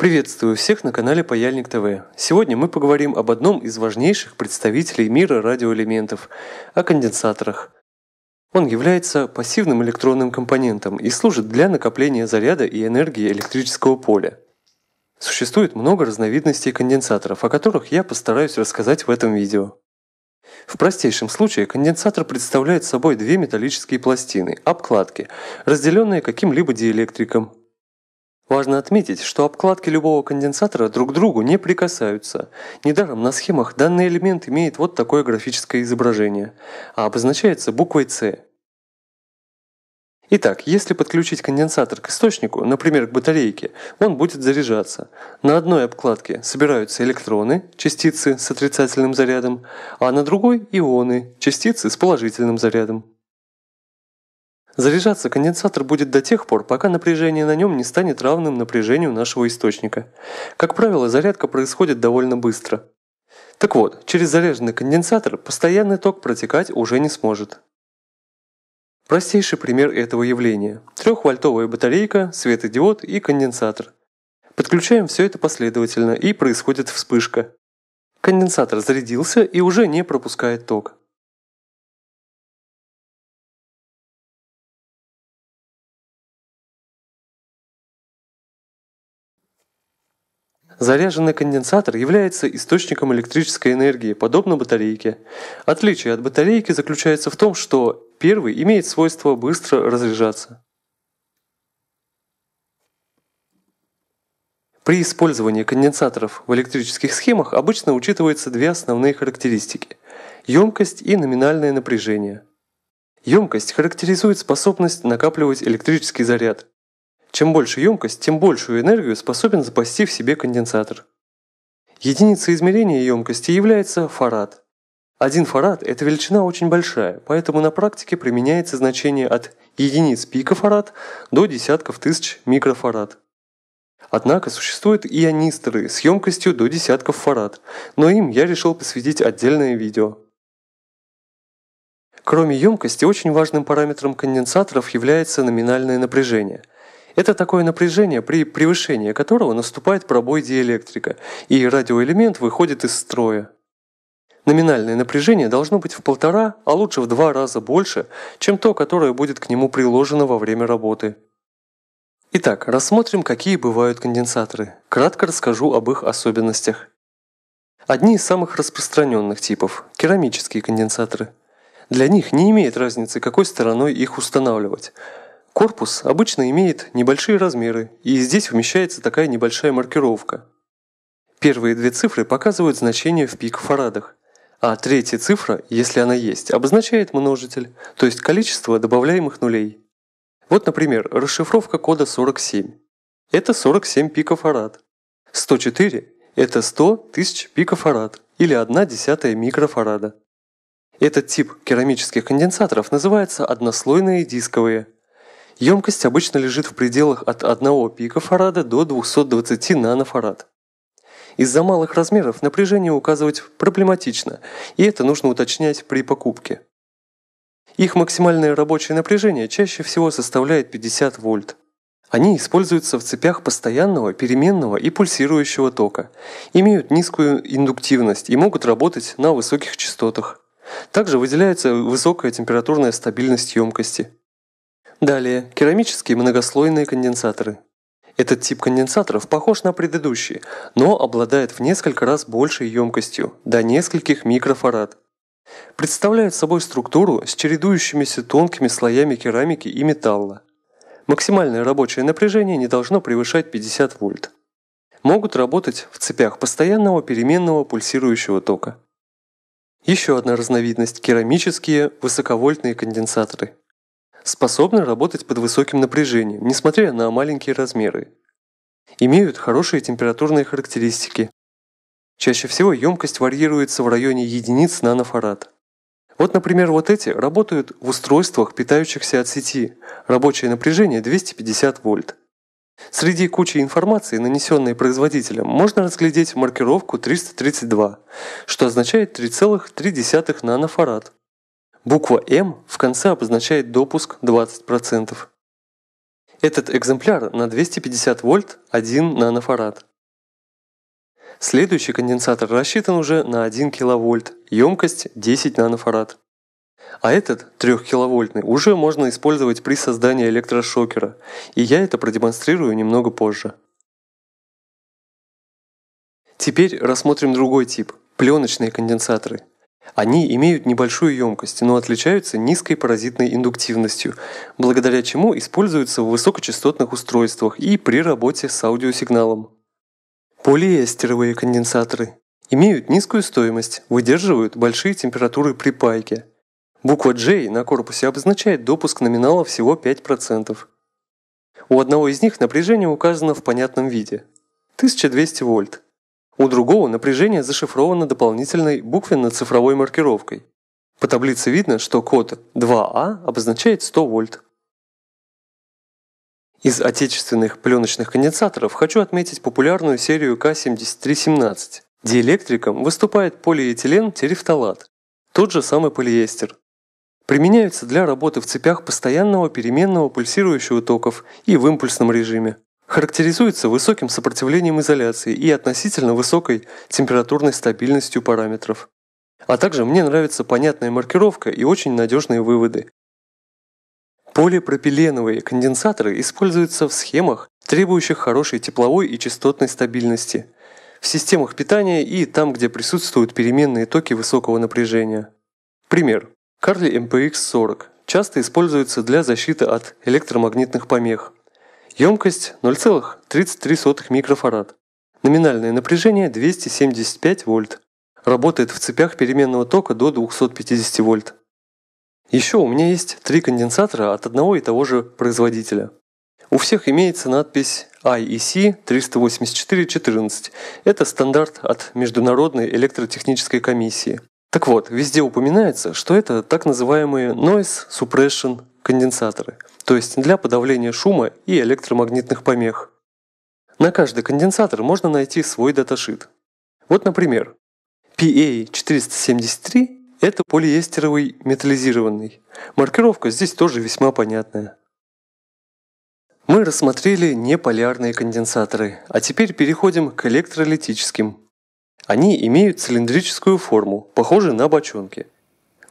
Приветствую всех на канале Паяльник ТВ. Сегодня мы поговорим об одном из важнейших представителей мира радиоэлементов – о конденсаторах. Он является пассивным электронным компонентом и служит для накопления заряда и энергии электрического поля. Существует много разновидностей конденсаторов, о которых я постараюсь рассказать в этом видео. В простейшем случае конденсатор представляет собой две металлические пластины – обкладки, разделенные каким-либо диэлектриком – Важно отметить, что обкладки любого конденсатора друг к другу не прикасаются. Недаром на схемах данный элемент имеет вот такое графическое изображение, а обозначается буквой С. Итак, если подключить конденсатор к источнику, например, к батарейке, он будет заряжаться. На одной обкладке собираются электроны, частицы с отрицательным зарядом, а на другой – ионы, частицы с положительным зарядом. Заряжаться конденсатор будет до тех пор, пока напряжение на нем не станет равным напряжению нашего источника. Как правило, зарядка происходит довольно быстро. Так вот, через заряженный конденсатор постоянный ток протекать уже не сможет. Простейший пример этого явления – трехвольтовая батарейка, светодиод и конденсатор. Подключаем все это последовательно и происходит вспышка. Конденсатор зарядился и уже не пропускает ток. Заряженный конденсатор является источником электрической энергии, подобно батарейке. Отличие от батарейки заключается в том, что первый имеет свойство быстро разряжаться. При использовании конденсаторов в электрических схемах обычно учитываются две основные характеристики – емкость и номинальное напряжение. Емкость характеризует способность накапливать электрический заряд, чем больше емкость, тем большую энергию способен запасти в себе конденсатор. Единица измерения емкости является фарад. Один фарад – это величина очень большая, поэтому на практике применяется значение от единиц пикофарад до десятков тысяч микрофарад. Однако существуют ионисторы с емкостью до десятков фарад, но им я решил посвятить отдельное видео. Кроме емкости, очень важным параметром конденсаторов является номинальное напряжение. Это такое напряжение, при превышении которого наступает пробой диэлектрика, и радиоэлемент выходит из строя. Номинальное напряжение должно быть в полтора, а лучше в два раза больше, чем то, которое будет к нему приложено во время работы. Итак, рассмотрим, какие бывают конденсаторы. Кратко расскажу об их особенностях. Одни из самых распространенных типов – керамические конденсаторы. Для них не имеет разницы, какой стороной их устанавливать – Корпус обычно имеет небольшие размеры, и здесь вмещается такая небольшая маркировка. Первые две цифры показывают значение в пик-фарадах, а третья цифра, если она есть, обозначает множитель, то есть количество добавляемых нулей. Вот, например, расшифровка кода 47. Это 47 пикофарад. 104 – это 100 тысяч пикофарад или 1 десятая микрофарада. Этот тип керамических конденсаторов называется однослойные дисковые – Емкость обычно лежит в пределах от 1 пикофарада до 220 нанофарад. Из-за малых размеров напряжение указывать проблематично, и это нужно уточнять при покупке. Их максимальное рабочее напряжение чаще всего составляет 50 вольт. Они используются в цепях постоянного, переменного и пульсирующего тока, имеют низкую индуктивность и могут работать на высоких частотах. Также выделяется высокая температурная стабильность емкости – Далее, керамические многослойные конденсаторы. Этот тип конденсаторов похож на предыдущие, но обладает в несколько раз большей емкостью, до нескольких микрофарад. Представляют собой структуру с чередующимися тонкими слоями керамики и металла. Максимальное рабочее напряжение не должно превышать 50 вольт. Могут работать в цепях постоянного переменного пульсирующего тока. Еще одна разновидность – керамические высоковольтные конденсаторы – способны работать под высоким напряжением, несмотря на маленькие размеры. Имеют хорошие температурные характеристики. Чаще всего емкость варьируется в районе единиц нанофарад. Вот, например, вот эти работают в устройствах, питающихся от сети, рабочее напряжение 250 вольт. Среди кучи информации, нанесенной производителем, можно разглядеть маркировку 332, что означает 3,3 нанофарад. Буква «М» в конце обозначает допуск 20%. Этот экземпляр на 250 вольт 1 нанофарад. Следующий конденсатор рассчитан уже на 1 киловольт, емкость 10 нанофарад. А этот 3-киловольтный уже можно использовать при создании электрошокера, и я это продемонстрирую немного позже. Теперь рассмотрим другой тип – пленочные конденсаторы – они имеют небольшую емкость, но отличаются низкой паразитной индуктивностью, благодаря чему используются в высокочастотных устройствах и при работе с аудиосигналом. Полиэстеровые конденсаторы имеют низкую стоимость, выдерживают большие температуры при пайке. Буква J на корпусе обозначает допуск номинала всего 5%. У одного из них напряжение указано в понятном виде – 1200 вольт – у другого напряжение зашифровано дополнительной буквенно-цифровой маркировкой. По таблице видно, что код 2А а обозначает 100 вольт. Из отечественных пленочных конденсаторов хочу отметить популярную серию К7317. Диэлектриком выступает полиэтилен-терефталат, тот же самый полиэстер. Применяются для работы в цепях постоянного переменного пульсирующего токов и в импульсном режиме характеризуется высоким сопротивлением изоляции и относительно высокой температурной стабильностью параметров. А также мне нравится понятная маркировка и очень надежные выводы. Полипропиленовые конденсаторы используются в схемах, требующих хорошей тепловой и частотной стабильности, в системах питания и там, где присутствуют переменные токи высокого напряжения. Пример. Карли MPX-40 часто используется для защиты от электромагнитных помех – Емкость 0,33 микрофарад. Номинальное напряжение 275 вольт. Работает в цепях переменного тока до 250 вольт. Еще у меня есть три конденсатора от одного и того же производителя. У всех имеется надпись IEC 38414. Это стандарт от Международной электротехнической комиссии. Так вот, везде упоминается, что это так называемые Noise Suppression конденсаторы, то есть для подавления шума и электромагнитных помех. На каждый конденсатор можно найти свой даташит. Вот, например, PA473 – это полиэстеровый металлизированный. Маркировка здесь тоже весьма понятная. Мы рассмотрели неполярные конденсаторы, а теперь переходим к электролитическим. Они имеют цилиндрическую форму, похожую на бочонки –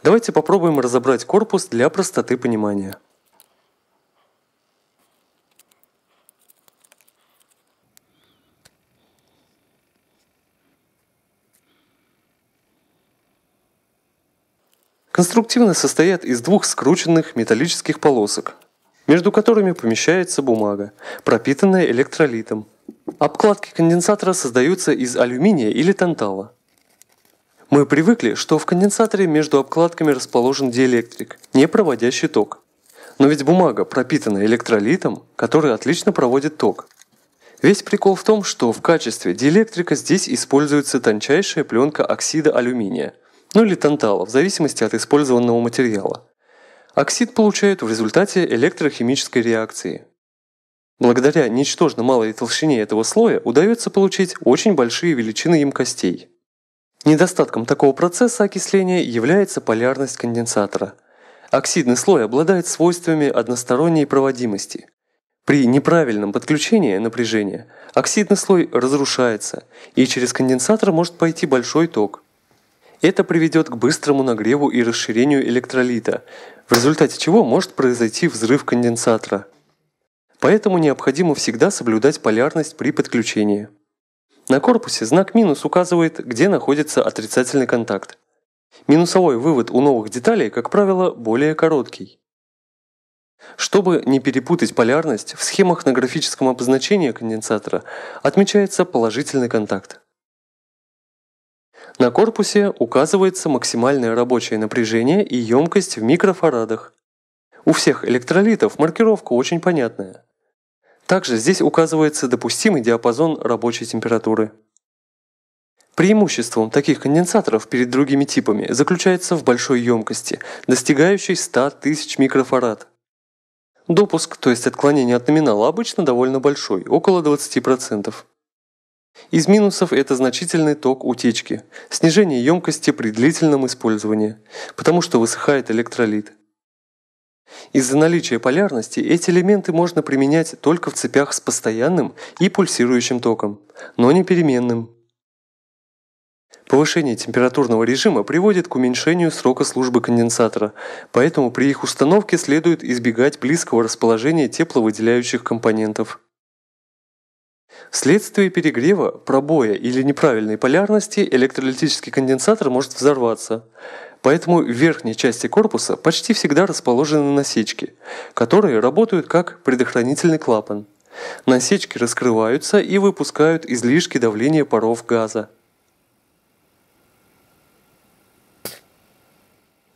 Давайте попробуем разобрать корпус для простоты понимания. Конструктивно состоят из двух скрученных металлических полосок, между которыми помещается бумага, пропитанная электролитом. Обкладки конденсатора создаются из алюминия или тантала – мы привыкли, что в конденсаторе между обкладками расположен диэлектрик, не проводящий ток. Но ведь бумага пропитана электролитом, который отлично проводит ток. Весь прикол в том, что в качестве диэлектрика здесь используется тончайшая пленка оксида алюминия, ну или тантала, в зависимости от использованного материала. Оксид получают в результате электрохимической реакции. Благодаря ничтожно малой толщине этого слоя удается получить очень большие величины емкостей. Недостатком такого процесса окисления является полярность конденсатора. Оксидный слой обладает свойствами односторонней проводимости. При неправильном подключении напряжения оксидный слой разрушается, и через конденсатор может пойти большой ток. Это приведет к быстрому нагреву и расширению электролита, в результате чего может произойти взрыв конденсатора. Поэтому необходимо всегда соблюдать полярность при подключении. На корпусе знак «минус» указывает, где находится отрицательный контакт. Минусовой вывод у новых деталей, как правило, более короткий. Чтобы не перепутать полярность, в схемах на графическом обозначении конденсатора отмечается положительный контакт. На корпусе указывается максимальное рабочее напряжение и емкость в микрофарадах. У всех электролитов маркировка очень понятная. Также здесь указывается допустимый диапазон рабочей температуры. Преимуществом таких конденсаторов перед другими типами заключается в большой емкости, достигающей 100 тысяч микрофарад. Допуск, то есть отклонение от номинала, обычно довольно большой, около 20%. Из минусов это значительный ток утечки, снижение емкости при длительном использовании, потому что высыхает электролит. Из-за наличия полярности эти элементы можно применять только в цепях с постоянным и пульсирующим током, но не переменным. Повышение температурного режима приводит к уменьшению срока службы конденсатора, поэтому при их установке следует избегать близкого расположения тепловыделяющих компонентов. Вследствие перегрева, пробоя или неправильной полярности электролитический конденсатор может взорваться – поэтому в верхней части корпуса почти всегда расположены насечки, которые работают как предохранительный клапан. Насечки раскрываются и выпускают излишки давления паров газа.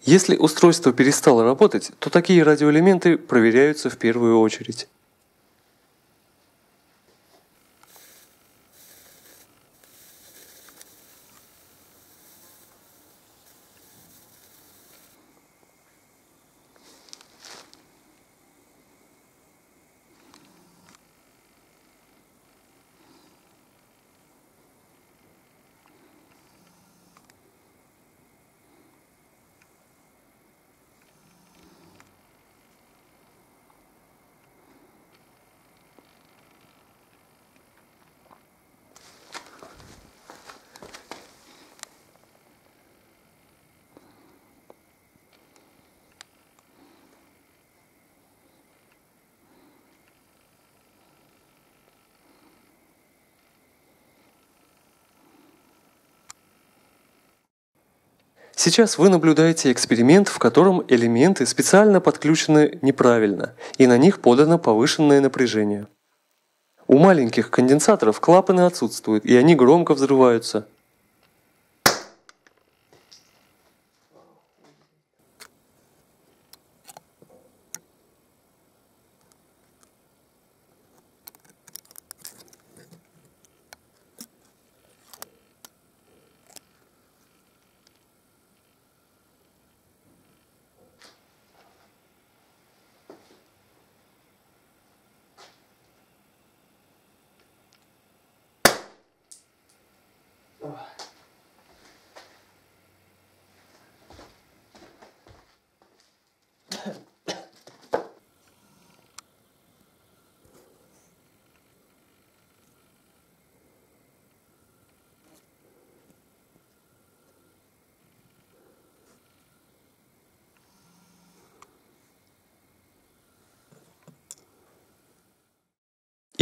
Если устройство перестало работать, то такие радиоэлементы проверяются в первую очередь. Сейчас вы наблюдаете эксперимент, в котором элементы специально подключены неправильно, и на них подано повышенное напряжение. У маленьких конденсаторов клапаны отсутствуют, и они громко взрываются.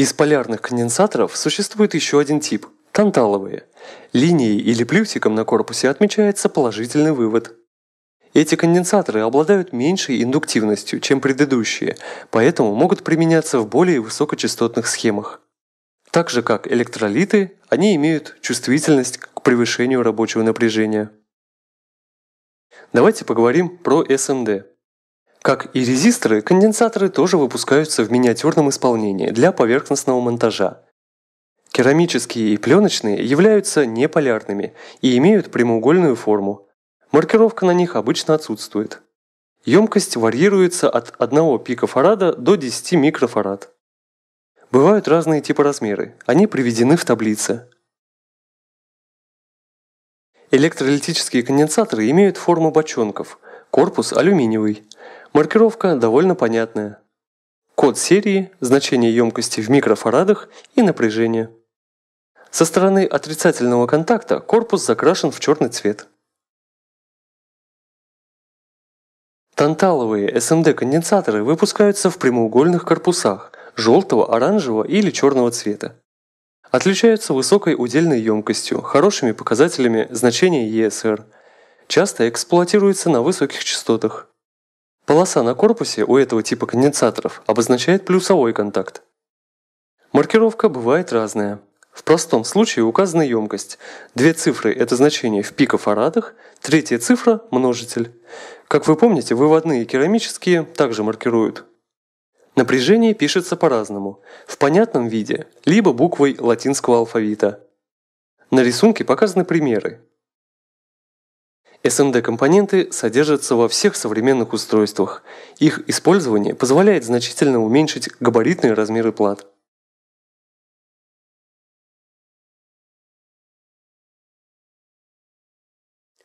Из полярных конденсаторов существует еще один тип – танталовые. Линией или плюсиком на корпусе отмечается положительный вывод. Эти конденсаторы обладают меньшей индуктивностью, чем предыдущие, поэтому могут применяться в более высокочастотных схемах. Так же как электролиты, они имеют чувствительность к превышению рабочего напряжения. Давайте поговорим про СМД. Как и резисторы, конденсаторы тоже выпускаются в миниатюрном исполнении для поверхностного монтажа. Керамические и пленочные являются неполярными и имеют прямоугольную форму. Маркировка на них обычно отсутствует. Емкость варьируется от 1 пикофарада до 10 микрофарад. Бывают разные типы размеры, они приведены в таблице. Электролитические конденсаторы имеют форму бочонков, корпус алюминиевый. Маркировка довольно понятная. Код серии, значение емкости в микрофарадах и напряжение. Со стороны отрицательного контакта корпус закрашен в черный цвет. Танталовые СМД конденсаторы выпускаются в прямоугольных корпусах желтого, оранжевого или черного цвета. Отличаются высокой удельной емкостью, хорошими показателями значения ESR. Часто эксплуатируются на высоких частотах. Полоса на корпусе у этого типа конденсаторов обозначает плюсовой контакт. Маркировка бывает разная. В простом случае указана емкость. Две цифры – это значение в пикофарадах, третья цифра – множитель. Как вы помните, выводные керамические также маркируют. Напряжение пишется по-разному. В понятном виде, либо буквой латинского алфавита. На рисунке показаны примеры. SMD-компоненты содержатся во всех современных устройствах. Их использование позволяет значительно уменьшить габаритные размеры плат.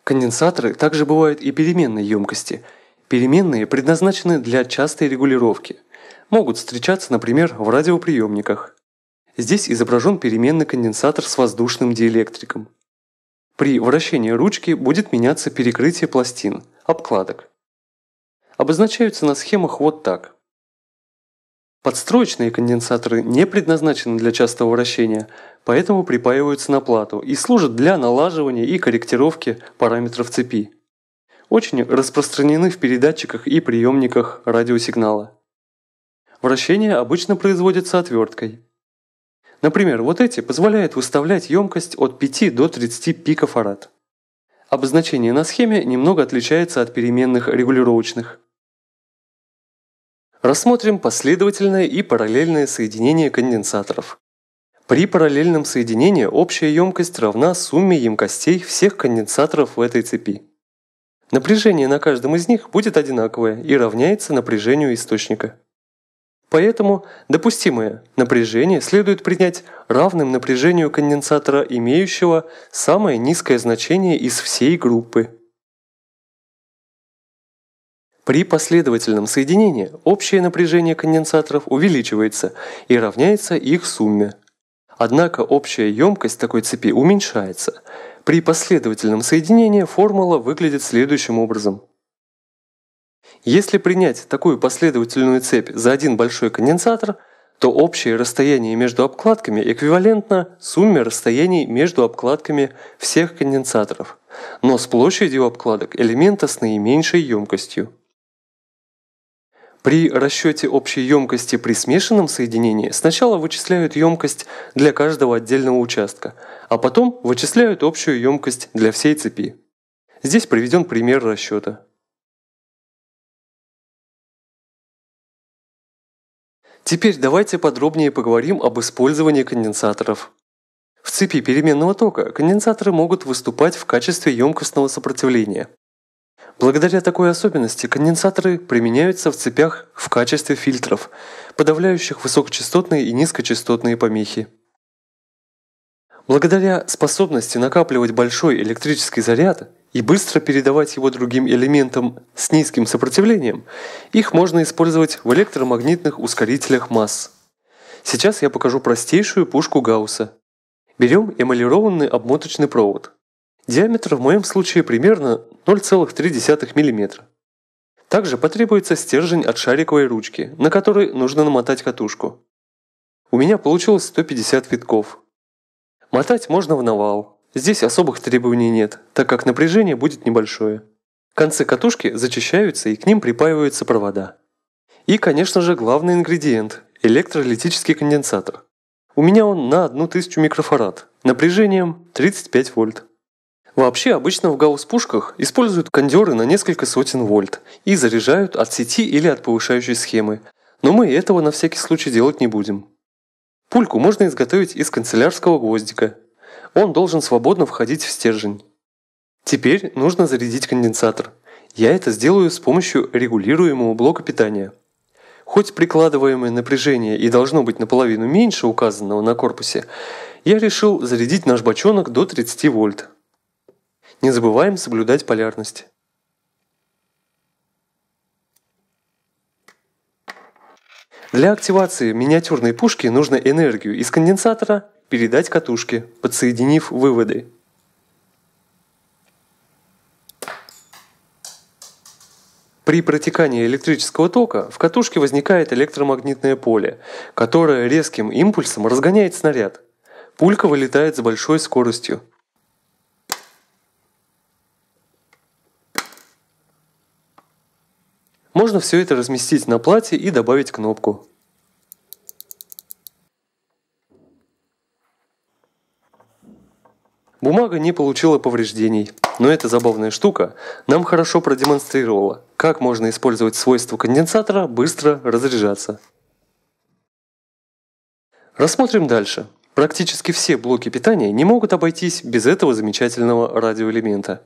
Конденсаторы также бывают и переменной емкости. Переменные предназначены для частой регулировки. Могут встречаться, например, в радиоприемниках. Здесь изображен переменный конденсатор с воздушным диэлектриком. При вращении ручки будет меняться перекрытие пластин, обкладок. Обозначаются на схемах вот так. Подстроечные конденсаторы не предназначены для частого вращения, поэтому припаиваются на плату и служат для налаживания и корректировки параметров цепи. Очень распространены в передатчиках и приемниках радиосигнала. Вращение обычно производится отверткой. Например, вот эти позволяют выставлять емкость от 5 до 30 пикофарад. Обозначение на схеме немного отличается от переменных регулировочных. Рассмотрим последовательное и параллельное соединение конденсаторов. При параллельном соединении общая емкость равна сумме емкостей всех конденсаторов в этой цепи. Напряжение на каждом из них будет одинаковое и равняется напряжению источника. Поэтому допустимое напряжение следует принять равным напряжению конденсатора, имеющего самое низкое значение из всей группы. При последовательном соединении общее напряжение конденсаторов увеличивается и равняется их сумме. Однако общая емкость такой цепи уменьшается. При последовательном соединении формула выглядит следующим образом. Если принять такую последовательную цепь за один большой конденсатор, то общее расстояние между обкладками эквивалентно сумме расстояний между обкладками всех конденсаторов, но с площадью обкладок элемента с наименьшей емкостью. При расчете общей емкости при смешанном соединении сначала вычисляют емкость для каждого отдельного участка, а потом вычисляют общую емкость для всей цепи. Здесь приведен пример расчета. Теперь давайте подробнее поговорим об использовании конденсаторов. В цепи переменного тока конденсаторы могут выступать в качестве емкостного сопротивления. Благодаря такой особенности конденсаторы применяются в цепях в качестве фильтров, подавляющих высокочастотные и низкочастотные помехи. Благодаря способности накапливать большой электрический заряд, и быстро передавать его другим элементам с низким сопротивлением, их можно использовать в электромагнитных ускорителях масс. Сейчас я покажу простейшую пушку Гаусса. Берем эмалированный обмоточный провод. Диаметр в моем случае примерно 0,3 мм. Также потребуется стержень от шариковой ручки, на который нужно намотать катушку. У меня получилось 150 витков. Мотать можно в навал. Здесь особых требований нет, так как напряжение будет небольшое. Концы катушки зачищаются и к ним припаиваются провода. И, конечно же, главный ингредиент – электролитический конденсатор. У меня он на 1000 микрофарад, напряжением 35 вольт. Вообще, обычно в гаусс-пушках используют кондеры на несколько сотен вольт и заряжают от сети или от повышающей схемы, но мы этого на всякий случай делать не будем. Пульку можно изготовить из канцелярского гвоздика он должен свободно входить в стержень. Теперь нужно зарядить конденсатор. Я это сделаю с помощью регулируемого блока питания. Хоть прикладываемое напряжение и должно быть наполовину меньше указанного на корпусе, я решил зарядить наш бочонок до 30 вольт. Не забываем соблюдать полярность. Для активации миниатюрной пушки нужно энергию из конденсатора Передать катушки, подсоединив выводы. При протекании электрического тока в катушке возникает электромагнитное поле, которое резким импульсом разгоняет снаряд. Пулька вылетает с большой скоростью. Можно все это разместить на плате и добавить кнопку. Бумага не получила повреждений, но эта забавная штука нам хорошо продемонстрировала, как можно использовать свойство конденсатора быстро разряжаться. Рассмотрим дальше. Практически все блоки питания не могут обойтись без этого замечательного радиоэлемента,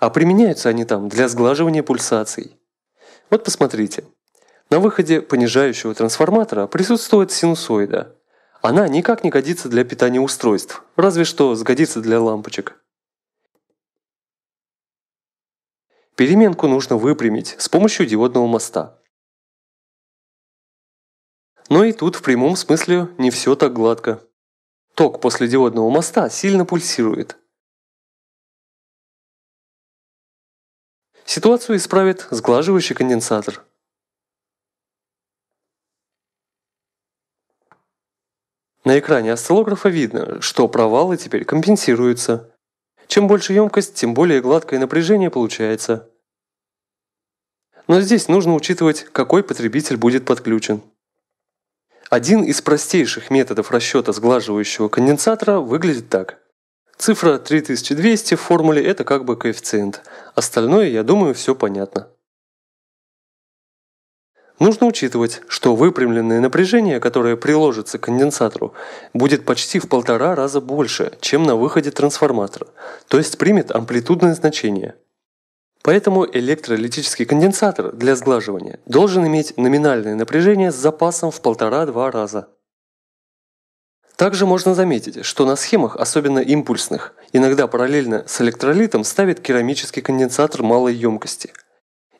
а применяются они там для сглаживания пульсаций. Вот посмотрите. На выходе понижающего трансформатора присутствует синусоида – она никак не годится для питания устройств, разве что сгодится для лампочек. Переменку нужно выпрямить с помощью диодного моста. Но и тут в прямом смысле не все так гладко. Ток после диодного моста сильно пульсирует. Ситуацию исправит сглаживающий конденсатор – На экране осциллографа видно, что провалы теперь компенсируются. Чем больше емкость, тем более гладкое напряжение получается. Но здесь нужно учитывать, какой потребитель будет подключен. Один из простейших методов расчета сглаживающего конденсатора выглядит так. Цифра 3200 в формуле – это как бы коэффициент. Остальное, я думаю, все понятно. Нужно учитывать, что выпрямленное напряжение, которое приложится к конденсатору, будет почти в полтора раза больше, чем на выходе трансформатора, то есть примет амплитудное значение. Поэтому электролитический конденсатор для сглаживания должен иметь номинальное напряжение с запасом в полтора-два раза. Также можно заметить, что на схемах, особенно импульсных, иногда параллельно с электролитом ставят керамический конденсатор малой емкости –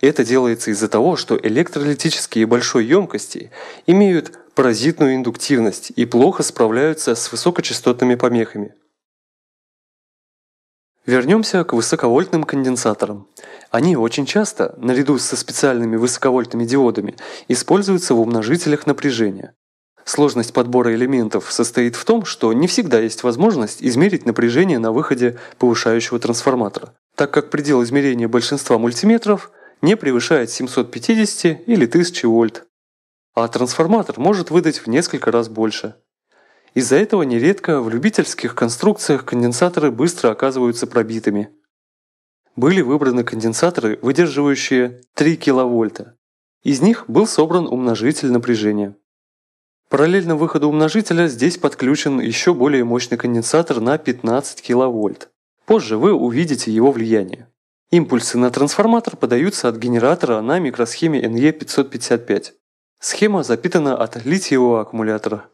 это делается из-за того, что электролитические большой емкости имеют паразитную индуктивность и плохо справляются с высокочастотными помехами. Вернемся к высоковольтным конденсаторам. Они очень часто, наряду со специальными высоковольтными диодами, используются в умножителях напряжения. Сложность подбора элементов состоит в том, что не всегда есть возможность измерить напряжение на выходе повышающего трансформатора, так как предел измерения большинства мультиметров – не превышает 750 или 1000 вольт, а трансформатор может выдать в несколько раз больше. Из-за этого нередко в любительских конструкциях конденсаторы быстро оказываются пробитыми. Были выбраны конденсаторы, выдерживающие 3 кВт. Из них был собран умножитель напряжения. Параллельно выходу умножителя здесь подключен еще более мощный конденсатор на 15 кВт. Позже вы увидите его влияние. Импульсы на трансформатор подаются от генератора на микросхеме NE555. Схема запитана от литиевого аккумулятора.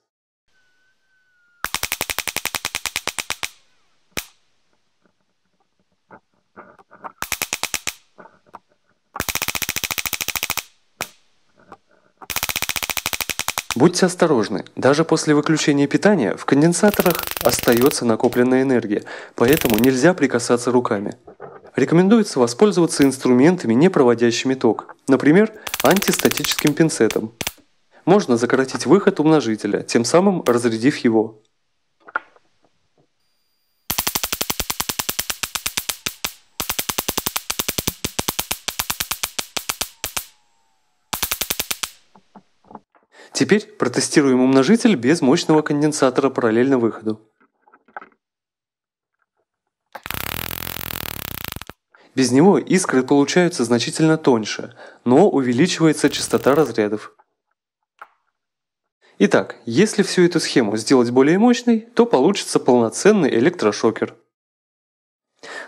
Будьте осторожны, даже после выключения питания в конденсаторах остается накопленная энергия, поэтому нельзя прикасаться руками. Рекомендуется воспользоваться инструментами, не проводящими ток, например, антистатическим пинцетом. Можно закоротить выход умножителя, тем самым разрядив его. Теперь протестируем умножитель без мощного конденсатора параллельно выходу. Без него искры получаются значительно тоньше, но увеличивается частота разрядов. Итак, если всю эту схему сделать более мощной, то получится полноценный электрошокер.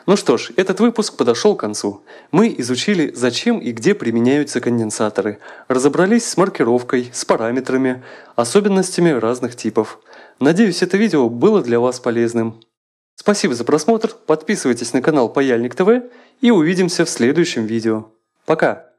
Ну что ж, этот выпуск подошел к концу. Мы изучили, зачем и где применяются конденсаторы, разобрались с маркировкой, с параметрами, особенностями разных типов. Надеюсь, это видео было для вас полезным. Спасибо за просмотр, подписывайтесь на канал Паяльник ТВ и увидимся в следующем видео. Пока!